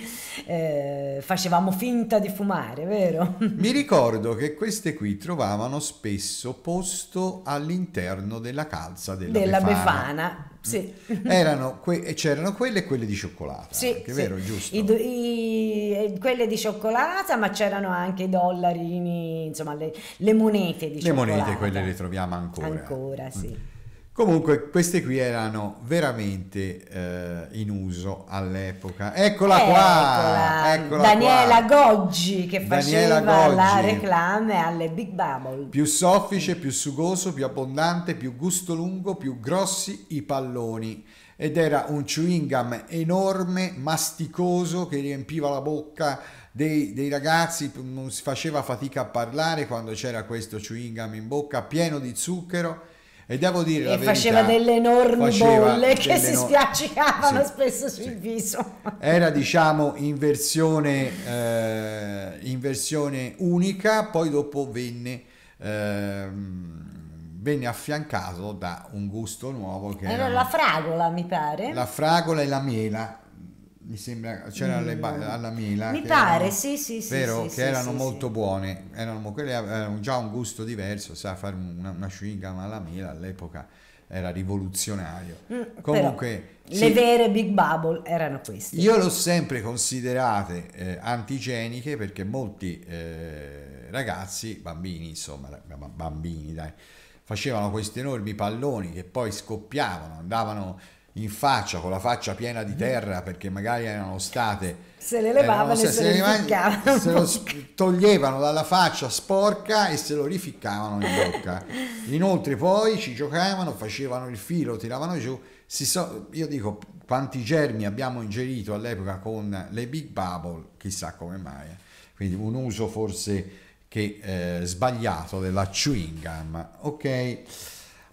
B: eh, facevamo finta di fumare, vero?
A: Mi ricordo che queste qui trovavano spesso posto all'interno della calza della, della Befana.
B: Befana sì. Erano
A: que- c'erano quelle e quelle di cioccolata, sì, anche, sì. vero, giusto?
B: I, i, quelle di cioccolata, ma c'erano anche i dollarini, insomma le, le monete di le cioccolata. Le monete
A: quelle le troviamo ancora. Ancora, sì. Mm. Comunque queste qui erano veramente eh, in uso all'epoca. Eccola, eccola qua! Eccola Daniela qua.
B: Goggi che Daniela faceva Goggi. la reclame alle Big Bubble.
A: Più soffice, più sugoso, più abbondante, più gusto lungo, più grossi i palloni. Ed era un chewing gum enorme, masticoso, che riempiva la bocca dei, dei, ragazzi non si faceva fatica a parlare quando c'era questo chewing gum in bocca pieno di zucchero e devo dire e la faceva delle enormi bolle che si no...
B: spiaccicavano sì, spesso sul sì. viso.
A: Era diciamo in versione, eh, in versione unica, poi dopo venne... Eh, venne affiancato da un gusto nuovo che era, era la
B: fragola mi pare la
A: fragola e la mela mi sembra c'erano mm. le ba- mm. alla mela mi pare erano, sì sì sì vero sì, che sì, erano sì, molto buone erano quelle avevano già un gusto diverso sa fare una, una chewing gum alla mela all'epoca era rivoluzionario mm, comunque le vere
B: Big Bubble erano queste io le ho
A: sempre considerate eh, antigeniche perché molti eh, ragazzi bambini insomma bambini dai facevano questi enormi palloni che poi scoppiavano andavano in faccia con la faccia piena di terra perché magari erano state
B: se le levavano se, se, le rificcavano se lo
A: toglievano dalla faccia sporca e se lo rificcavano in bocca inoltre poi ci giocavano facevano il filo tiravano giù si so, io dico quanti germi abbiamo ingerito all'epoca con le big bubble chissà come mai eh. quindi un uso forse che eh, sbagliato della chewing gum ok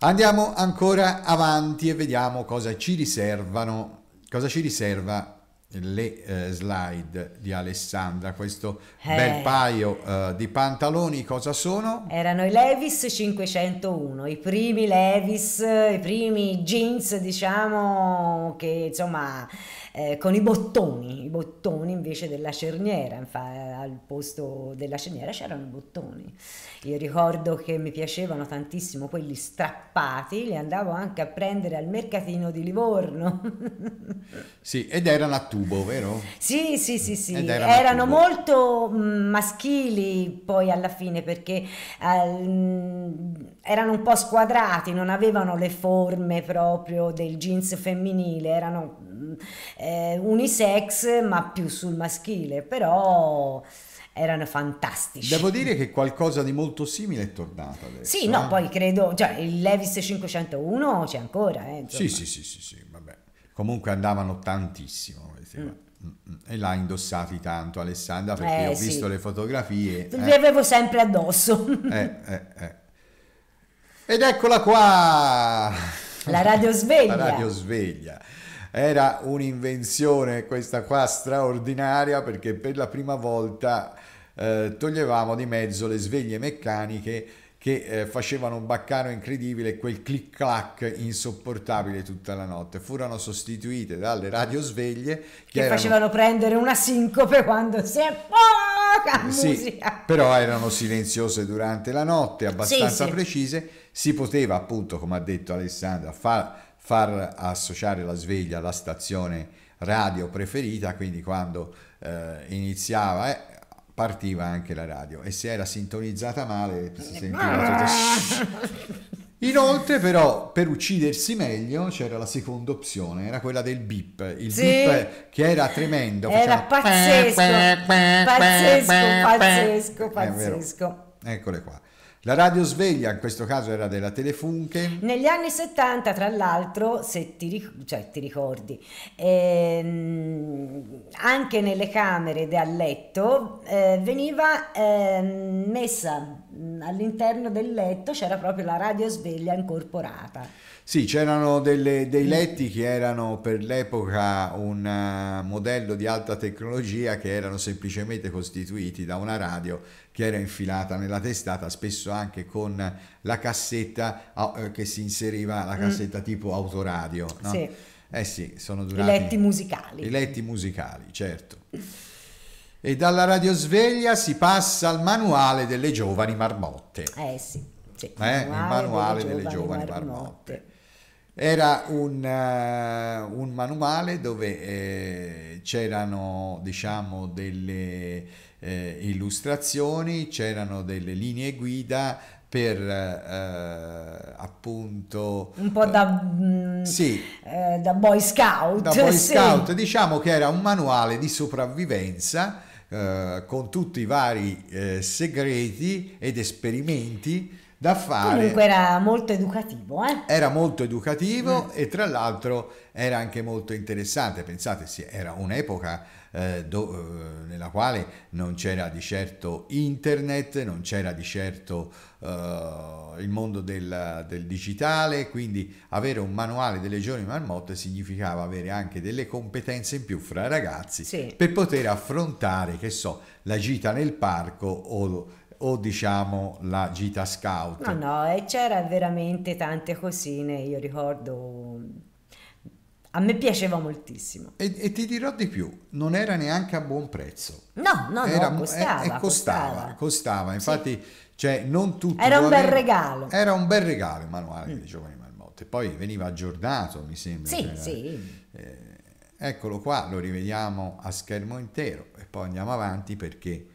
A: Andiamo ancora avanti e vediamo cosa ci riservano, cosa ci riserva le eh, slide di Alessandra, questo eh. bel paio eh, di pantaloni, cosa sono?
B: Erano i Levis 501, i primi Levis, i primi jeans, diciamo che insomma eh, con i bottoni, i bottoni invece della cerniera, Infa, eh, al posto della cerniera c'erano i bottoni. Io ricordo che mi piacevano tantissimo quelli strappati, li andavo anche a prendere al mercatino di Livorno.
A: sì, ed erano a tubo, vero?
B: Sì, sì, sì, sì. erano, erano molto mm, maschili poi alla fine perché eh, erano un po' squadrati, non avevano le forme proprio del jeans femminile, erano eh, unisex ma più sul maschile, però erano fantastici. Devo dire
A: che qualcosa di molto simile è tornato adesso. Sì, eh. no, eh? poi
B: credo, cioè il Levis 501 c'è ancora. Eh, sì, sì,
A: sì, sì, sì, vabbè. Comunque andavano tantissimo mm. Mm, mm. E l'ha indossati tanto Alessandra perché eh, ho visto sì. le fotografie. Li eh. avevo sempre addosso. Eh, Ed eccola qua! La radio sveglia. La radio sveglia. Era un'invenzione questa qua straordinaria perché per la prima volta eh, toglievamo di mezzo le sveglie meccaniche che eh, facevano un baccano incredibile e quel click clack insopportabile tutta la notte. Furono sostituite dalle radiosveglie che, che erano... facevano
B: prendere una sincope quando si è poca
A: eh, sì, musica. Però erano silenziose durante la notte, abbastanza sì, sì. precise. Si poteva appunto, come ha detto Alessandra, far far associare la sveglia alla stazione radio preferita, quindi quando eh, iniziava eh, partiva anche la radio e se era sintonizzata male si sentiva tutto... Ah! Inoltre però per uccidersi meglio c'era la seconda opzione, era quella del bip, il sì. bip che era tremendo. Era pazzesco, pazzesco, pazzesco, eh, pazzesco, pazzesco. Eccole qua. La radio sveglia, in questo caso era della Telefunke.
B: Negli anni 70, tra l'altro, se ti, cioè, ti ricordi, ehm, anche nelle camere da letto eh, veniva ehm, messa mm, all'interno del letto, c'era proprio la radio sveglia incorporata.
A: Sì, c'erano delle, dei mm. letti che erano per l'epoca un eh, modello di alta tecnologia che erano semplicemente costituiti da una radio che era infilata nella testata, spesso anche con la cassetta eh, che si inseriva, la mm. cassetta mm. tipo autoradio. No? Sì. Eh sì, sono durati... I letti
B: musicali. I
A: letti musicali, certo. E dalla radio sveglia si passa al manuale delle giovani marmotte. Eh sì, sì. Eh, manuale il manuale delle, delle giovani, giovani marmotte. marmotte. Era un, uh, un manuale dove eh, c'erano diciamo, delle eh, illustrazioni, c'erano delle linee guida per eh, appunto un po' da,
B: mh, mm, sì, eh, da boy scout da boy sì. scout
A: diciamo che era un manuale di sopravvivenza eh, con tutti i vari segreti ed esperimenti da fare. Comunque
B: era molto educativo, eh?
A: Era molto educativo mm. e tra l'altro era anche molto interessante. Pensate, sì, era un'epoca eh, do, eh, nella quale non c'era di certo internet, non c'era di certo eh, il mondo del, del, digitale, quindi avere un manuale delle giovani marmotte significava avere anche delle competenze in più fra ragazzi sì. per poter affrontare, che so, la gita nel parco o o diciamo la gita scout?
B: No, no, e c'era veramente tante cosine, io ricordo, a me piaceva
A: moltissimo. E, e, ti dirò di più, non era neanche a buon prezzo.
B: No, no, era, no, eh, costava, e, eh, e costava, costava,
A: costava, infatti sì. cioè, non tutto. Era un bel regalo. Era un bel regalo il manuale mm. di Giovanni Malmotte, poi veniva aggiornato mi sembra. Sì, cioè, sì. Eh, eccolo qua, lo rivediamo a schermo intero e poi andiamo avanti perché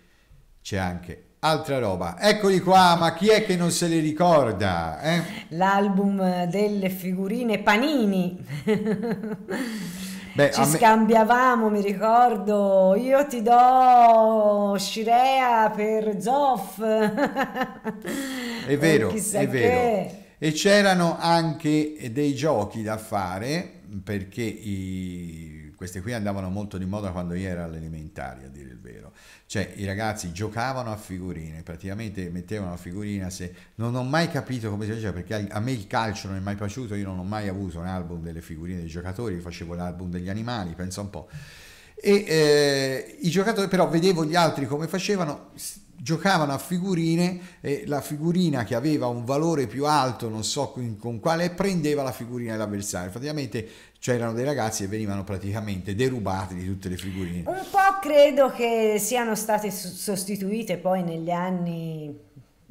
A: c'è anche Altra roba, eccoli qua, ma chi è che non se li ricorda? Eh?
B: L'album eh, delle figurine Panini. Beh, Ci me... scambiavamo, mi ricordo, io ti do Shirea per Zoff. è
A: vero, eh, è vero. Che. E c'erano anche dei giochi da fare perché i queste qui andavano molto di moda quando io ero all'elementare, a dire il vero. Cioè i ragazzi giocavano a figurine, praticamente mettevano a figurina se... Non ho mai capito come si faceva, perché a me il calcio non è mai piaciuto, io non ho mai avuto un album delle figurine dei giocatori, facevo l'album degli animali, pensa un po'. E eh, i giocatori però vedevo gli altri come facevano, giocavano a figurine e la figurina che aveva un valore più alto, non so con quale, prendeva la figurina dell'avversario. Praticamente cioè erano dei ragazzi che venivano praticamente derubati di tutte le figurine.
B: Un po' credo che siano state sostituite poi negli anni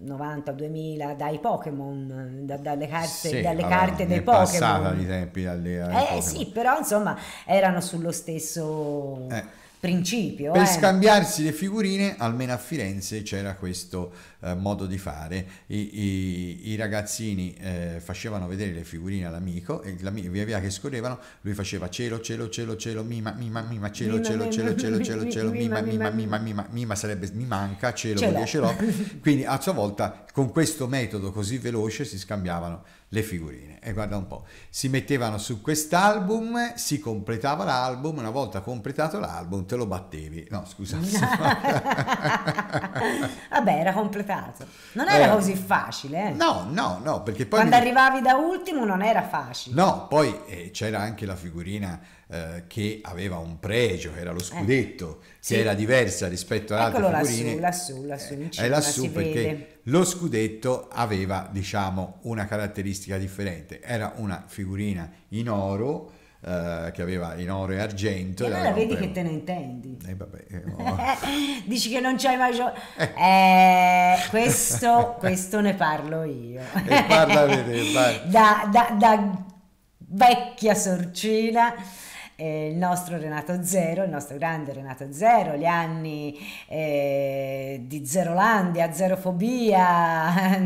B: 90-2000 dai Pokémon, da, dalle carte, sì, dalle vabbè, carte dei Pokémon. Passata di
A: tempi dalle, dalle Eh Pokemon. sì,
B: però insomma erano sullo stesso... Eh principio. Per eh. scambiarsi
A: le figurine, almeno a Firenze c'era questo eh, modo di fare. I, i, i ragazzini eh, facevano vedere le figurine all'amico e via via che scorrevano, lui faceva cielo, cielo, cielo, cielo, mima, mima, mima, cielo, mima, cielo, mima, cielo, mima, cielo, cielo, cielo, mima, mima, mima, mima, mima sarebbe mi manca, cielo, ce l'ho. Quindi a sua volta con questo metodo così veloce si scambiavano le figurine e guarda un po' si mettevano su quest'album si completava l'album una volta completato l'album te lo battevi no scusa
B: vabbè era completato non era eh, così facile
A: eh. no no no perché poi quando mi...
B: arrivavi da ultimo non era facile
A: no poi eh, c'era anche la figurina eh, che aveva un pregio era lo eh. scudetto che sì. era diversa rispetto alle altre Eccolo lassù
B: lassù lassù in eh, cima, è lassù perché vede
A: lo scudetto aveva, diciamo, una caratteristica differente. Era una figurina in oro, eh, che aveva in oro e argento. E allora vedi che te
B: ne intendi.
A: Eh, vabbè, eh, oh.
B: Dici che non c'hai mai giocato. Eh. eh, questo, questo, ne parlo io. Parla, vedi, da, da, da vecchia sorcina eh, il nostro Renato Zero, il nostro grande Renato Zero, gli anni eh, di Zerolandia, Zerofobia.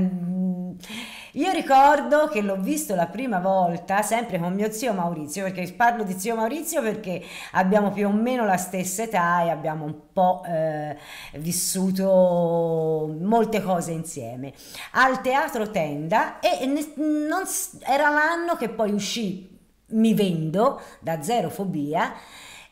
B: Io ricordo che l'ho visto la prima volta sempre con mio zio Maurizio, perché parlo di zio Maurizio perché abbiamo più o meno la stessa età e abbiamo un po' eh, vissuto molte cose insieme al teatro Tenda e ne, non, era l'anno che poi uscì mi vendo da zero fobia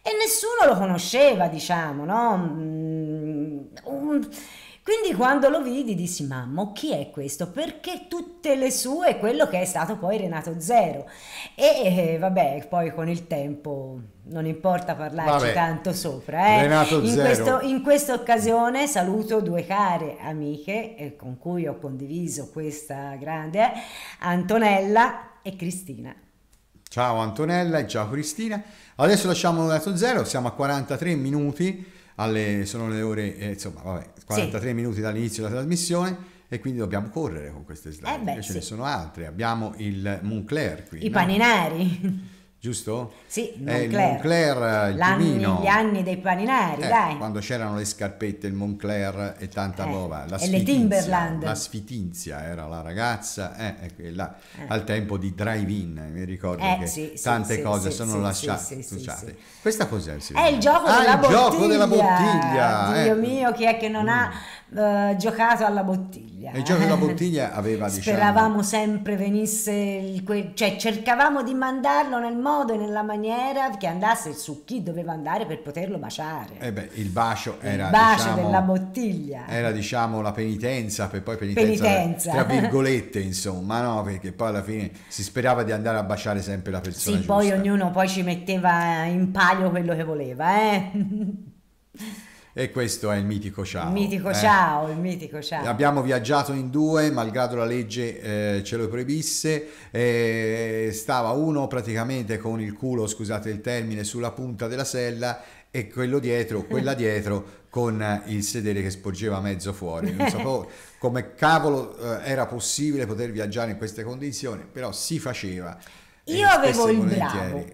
B: e nessuno lo conosceva, diciamo, no? Mm, quindi quando lo vidi dissi, mamma, chi è questo? Perché tutte le sue, quello che è stato poi Renato Zero. E eh, vabbè, poi con il tempo non importa parlarci vabbè, tanto sopra. Eh. Renato in, Zero. Questo, in questa occasione saluto due care amiche eh, con cui ho condiviso questa grande, eh, Antonella e Cristina.
A: Ciao Antonella e ciao Cristina. Adesso lasciamo dato zero, siamo a 43 minuti, alle, sono le ore, eh, insomma, vabbè, 43 sì. minuti dall'inizio della trasmissione e quindi dobbiamo correre con queste slide. Eh beh, ce sì. ne sono altre, abbiamo il Moncler qui. I no?
B: paninari giusto? Sì, eh, Moncler.
A: Eh, Moncler Gli
B: anni dei paninari, eh, dai.
A: Quando c'erano le scarpette, il Moncler e tanta eh, roba. La e sfitizia, le Timberland. La sfitizia era la ragazza, eh, là, eh. al tempo di drive-in, mi ricordo eh, che sì, tante sì, cose sì, sono lasciate. Questa cos'è? È il gioco, ah, della, il bottiglia. gioco della bottiglia. Dio
B: mio, chi è che non mm. ha uh, giocato alla bottiglia? bottiglia. Il gioco eh. della bottiglia
A: aveva diciamo... Speravamo
B: sempre venisse, il, que... cioè cercavamo di mandarlo nel modo e nella maniera che andasse su chi doveva andare per poterlo baciare.
A: E eh beh, il bacio era... Il bacio diciamo, della
B: bottiglia. Era
A: diciamo la penitenza, per poi penitenza, penitenza. tra virgolette insomma, no? Perché poi alla fine si sperava di andare a baciare sempre la persona. Sì, giusta. poi
B: ognuno poi ci metteva in palio quello che voleva, eh.
A: E questo è il mitico ciao. Il mitico eh? ciao,
B: il mitico ciao. Abbiamo
A: viaggiato in due, malgrado la legge eh, ce lo proibisse. Eh, stava uno praticamente con il culo, scusate il termine, sulla punta della sella e quello dietro, quella dietro con il sedere che sporgeva mezzo fuori. Non sapevo come cavolo eh, era possibile poter viaggiare in queste condizioni, però si faceva.
B: Eh, Io avevo il bravo,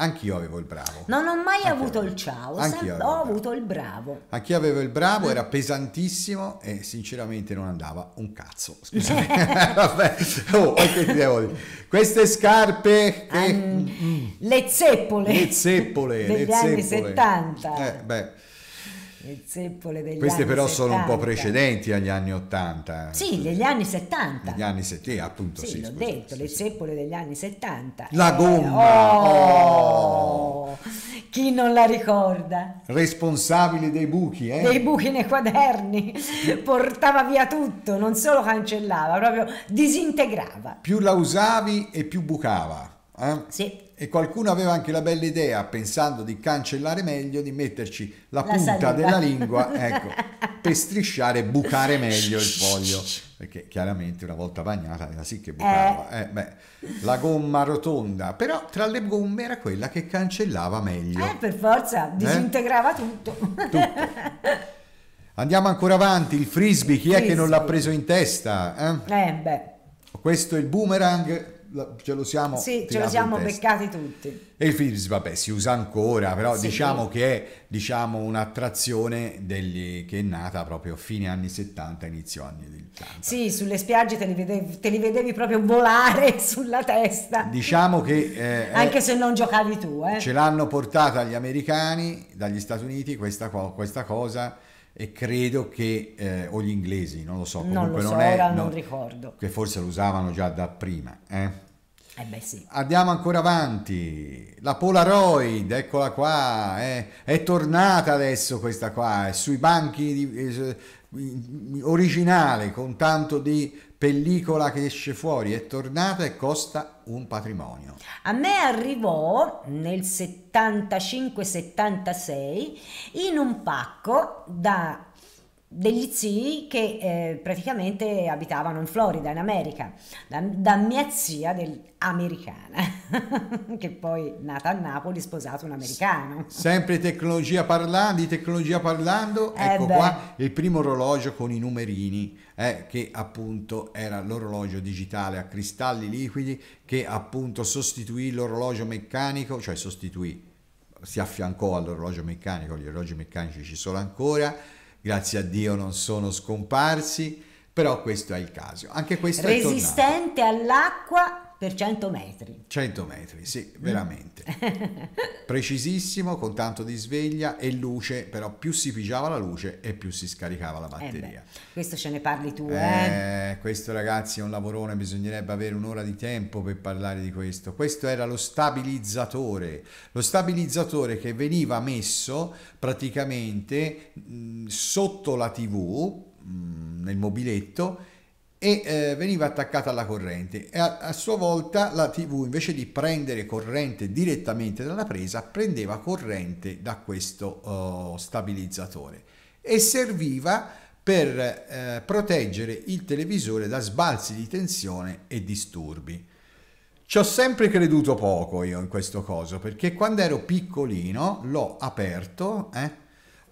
A: Anch'io avevo il bravo.
B: Non ho mai Anch'io avuto il ciao, Anch'io ho bravo. avuto il bravo.
A: Anch'io avevo il bravo, mm. era pesantissimo e sinceramente non andava un cazzo. Scusami. Vabbè, oh, che ti devo dire. Queste scarpe... Che... Um,
B: le zeppole. Le zeppole. Degli le zeppole. anni 70. Eh, beh le zeppole degli Queste però 70. sono un po' precedenti
A: agli anni 80. Sì,
B: degli anni 70. Degli
A: anni 70, appunto. Sì, sì l'ho scusate,
B: detto, sì, le zeppole degli anni 70.
A: La eh, gomma! Oh,
B: oh. Chi non la ricorda?
A: Responsabili dei buchi, eh? Dei
B: buchi nei quaderni. Portava via tutto, non solo cancellava, proprio disintegrava.
A: Più la usavi e più bucava. Eh? Sì. E qualcuno aveva anche la bella idea, pensando di cancellare meglio, di metterci la, la punta saliva. della lingua, ecco, per strisciare e bucare meglio il foglio. Perché chiaramente una volta bagnata era sì che bucava. Eh. Eh, beh, la gomma rotonda, però tra le gomme era quella che cancellava meglio. Eh,
B: per forza, eh? disintegrava tutto. tutto.
A: Andiamo ancora avanti, il frisbee, chi frisbee. è che non l'ha preso in testa? Eh? eh beh. Questo è il boomerang ce lo siamo, sì, ce lo siamo beccati tutti. E il Philips, vabbè, si usa ancora, però sì, diciamo che è diciamo, un'attrazione degli, che è nata proprio a fine anni 70, inizio anni
B: 80. Sì, sulle spiagge te li vedevi, te li vedevi proprio volare sulla testa.
A: Diciamo che... Eh, Anche è,
B: se non giocavi tu. Eh. Ce
A: l'hanno portata gli americani dagli Stati Uniti questa, questa cosa e credo che, eh, o gli inglesi, non lo so, comunque non, lo so, non è... Non, non ricordo. Che forse lo usavano già da prima, eh? Eh beh, sì. Andiamo ancora avanti. La Polaroid, eccola qua, eh. è tornata adesso questa qua, è eh, sui banchi di, eh, originale con tanto di pellicola che esce fuori è tornata e costa un patrimonio.
B: A me arrivò nel 75-76 in un pacco da degli zii che eh, praticamente abitavano in Florida, in America, da, da mia zia del, americana, che poi nata a Napoli, sposata un americano.
A: Sempre tecnologia parlando, di tecnologia parlando, eh ecco beh. qua il primo orologio con i numerini, eh, che appunto era l'orologio digitale a cristalli liquidi, che appunto sostituì l'orologio meccanico, cioè sostituì, si affiancò all'orologio meccanico, gli orologi meccanici ci sono ancora, grazie a Dio non sono scomparsi, però questo è il caso. Anche questo Resistente
B: all'acqua per 100 metri.
A: 100 metri, sì, mm. veramente. Precisissimo, con tanto di sveglia e luce, però più si pigiava la luce e più si scaricava la eh batteria. Eh
B: questo ce ne parli tu, eh,
A: eh? Questo ragazzi è un lavorone, bisognerebbe avere un'ora di tempo per parlare di questo. Questo era lo stabilizzatore, lo stabilizzatore che veniva messo praticamente mh, mm, sotto la TV, mh, mm, nel mobiletto, e eh, veniva attaccata alla corrente e a, a, sua volta la tv invece di prendere corrente direttamente dalla presa prendeva corrente da questo oh, stabilizzatore e serviva per eh, proteggere il televisore da sbalzi di tensione e disturbi. Ci ho sempre creduto poco io in questo coso perché quando ero piccolino l'ho aperto, eh,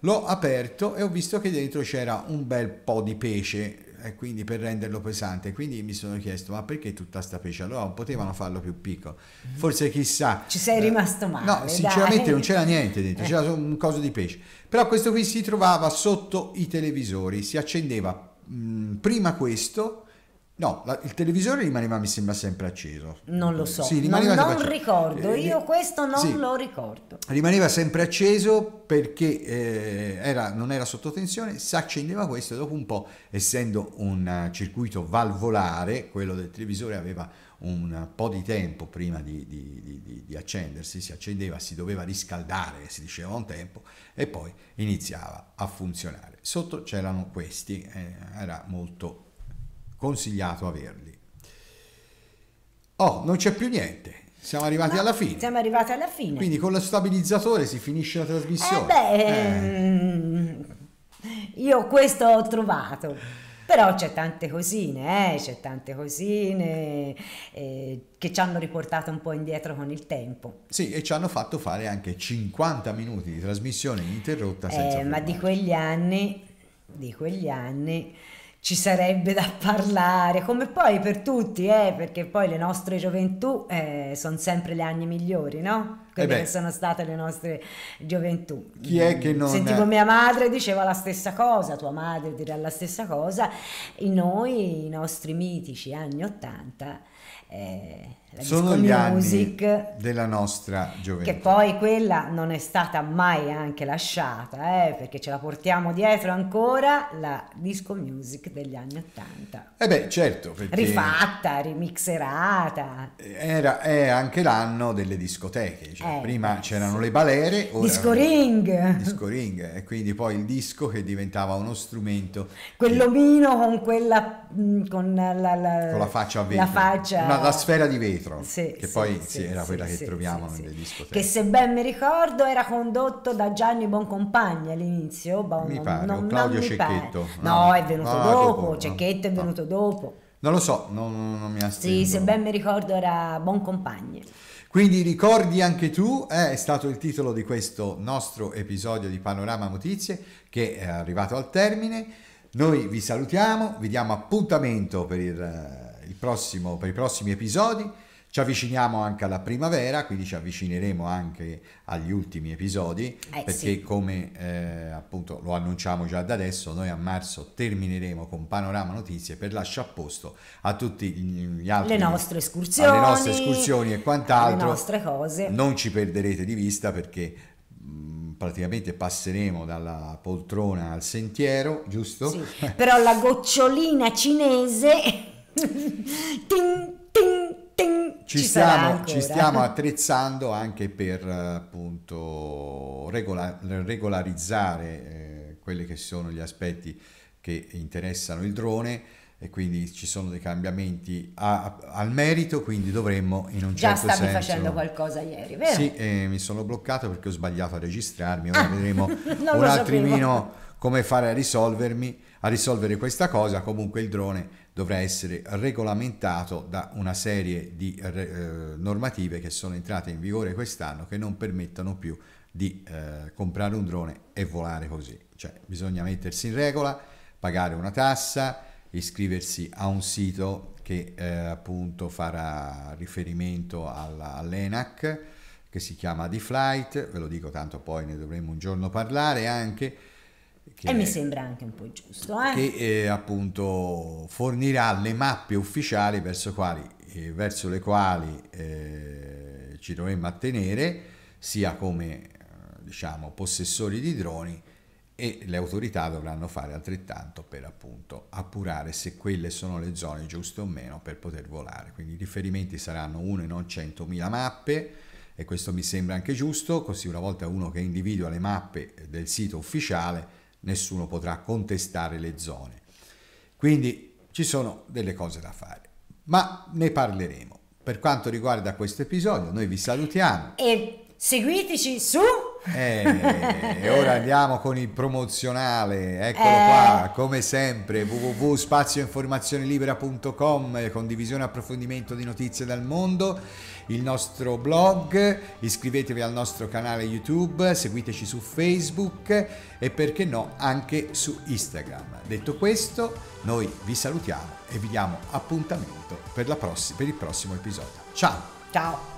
A: l'ho aperto e ho visto che dentro c'era un bel po' di pesce e quindi per renderlo pesante. Quindi mi sono chiesto, ma perché tutta sta pesce? Allora potevano farlo più piccolo. Mm. Forse chissà... Ci sei eh,
B: rimasto male. No, sinceramente non c'era
A: niente dentro, eh. c'era un coso di pesce. Però questo qui si trovava sotto i televisori, si accendeva mh, mm, prima questo No, la, il televisore rimaneva, mi sembra, sempre acceso. Non lo so, sì, non, non
B: ricordo, eh, io eh, questo non sì, lo ricordo.
A: Rimaneva sempre acceso perché eh, era, non era sotto tensione, si accendeva questo e dopo un po', essendo un eh, circuito valvolare, quello del televisore aveva un po' di tempo prima di, di, di, di accendersi, si accendeva, si doveva riscaldare, si diceva un tempo, e poi iniziava a funzionare. Sotto c'erano questi, eh, era molto consigliato averli. Oh, non c'è più niente. Siamo arrivati Ma alla fine. Siamo arrivati alla fine. Quindi con lo stabilizzatore si finisce la trasmissione. Eh beh, eh.
B: Mm, io questo ho trovato. Però c'è tante cosine, eh? c'è tante cosine eh, che ci hanno riportato un po' indietro con il tempo.
A: Sì, e ci hanno fatto fare anche 50 minuti di trasmissione ininterrotta eh, senza... Eh, ma di
B: quegli anni, di quegli anni ci sarebbe da parlare, come poi per tutti, eh, perché poi le nostre gioventù eh, sono sempre le anni migliori, no? Quelle eh che sono state le nostre gioventù. Chi è che non... Sentivo mia madre diceva la stessa cosa, tua madre dirà la stessa cosa, e noi, i nostri mitici anni Ottanta...
A: Eh, sono gli music, anni della nostra gioventù. Che
B: poi quella non è stata mai anche lasciata, eh, perché ce la portiamo dietro ancora, la disco music degli anni
A: 80 E eh beh, certo. Rifatta,
B: remixerata.
A: Era, è anche l'anno delle discoteche, cioè, eh, prima c'erano le balere. Ora disco ring. Disco ring, e quindi poi il disco che diventava uno strumento. Quell'omino
B: che... con quella... Mm, con la, la, con la
A: faccia a vetro. La faccia... Una, la sfera di vetro Pietro, sì, che sì, poi sì, era quella che troviamo nelle discoteche. Che
B: se ben mi ricordo era condotto da Gianni Boncompagni all'inizio, bon, boh, mi pare, non, o Claudio Cecchetto.
A: No, no, è venuto no, dopo, dopo,
B: Cecchetto no, è venuto dopo.
A: Non lo so, non, non mi astringo. Sì, se ben
B: mi ricordo era Boncompagni.
A: Quindi ricordi anche tu, eh, è stato il titolo di questo nostro episodio di Panorama Notizie che è arrivato al termine. Noi vi salutiamo, vi diamo appuntamento per, il, eh, il prossimo, per i prossimi episodi. Ci avviciniamo anche alla primavera, quindi ci avvicineremo anche agli ultimi episodi, eh, perché sì. come eh, appunto lo annunciamo già da adesso, noi a marzo termineremo con Panorama Notizie per lasciare a posto a tutti gli altri... Le nostre escursioni. Le nostre escursioni e quant'altro. Le nostre cose. Non ci perderete di vista perché mm, praticamente passeremo dalla poltrona al sentiero, giusto? Sì,
B: però la gocciolina cinese... ting, ci, ci stiamo, ci stiamo
A: attrezzando anche per appunto regola, regolarizzare eh, quelli che sono gli aspetti che interessano il drone e quindi ci sono dei cambiamenti a, a, al merito, quindi dovremmo in un Già certo senso... Già stavi facendo
B: qualcosa ieri, vero? Sì,
A: eh, mi sono bloccato perché ho sbagliato a registrarmi, ora ah, vedremo un attimino come fare a risolvermi, a risolvere questa cosa, comunque il drone dovrà essere regolamentato da una serie di eh, eh, normative che sono entrate in vigore quest'anno che non permettono più di eh, comprare un drone e volare così. Cioè bisogna mettersi in regola, pagare una tassa, iscriversi a un sito che eh, appunto farà riferimento alla, all'ENAC che si chiama D-Flight, ve lo dico tanto poi ne dovremo un giorno parlare anche, che, e mi sembra
B: anche un po' giusto. Eh? Che
A: eh, appunto fornirà le mappe ufficiali verso, quali, eh, verso le quali eh, ci dovremmo attenere, sia come eh, diciamo, possessori di droni e le autorità dovranno fare altrettanto per appunto appurare se quelle sono le zone giuste o meno per poter volare. Quindi i riferimenti saranno 1 e non 100.000 mappe e questo mi sembra anche giusto, così una volta uno che individua le mappe eh, del sito ufficiale nessuno potrà contestare le zone. Quindi ci sono delle cose da fare, ma ne parleremo. Per quanto riguarda questo episodio, noi vi salutiamo.
B: E seguiteci su...
A: Eh, e ora andiamo con il promozionale, eccolo eh. qua, come sempre www.spazioinformazionelibera.com, condivisione e approfondimento di notizie dal mondo il nostro blog, iscrivetevi al nostro canale YouTube, seguiteci su Facebook e perché no anche su Instagram. Detto questo, noi vi salutiamo e vi diamo appuntamento per, pross- per il prossimo episodio. Ciao! Ciao!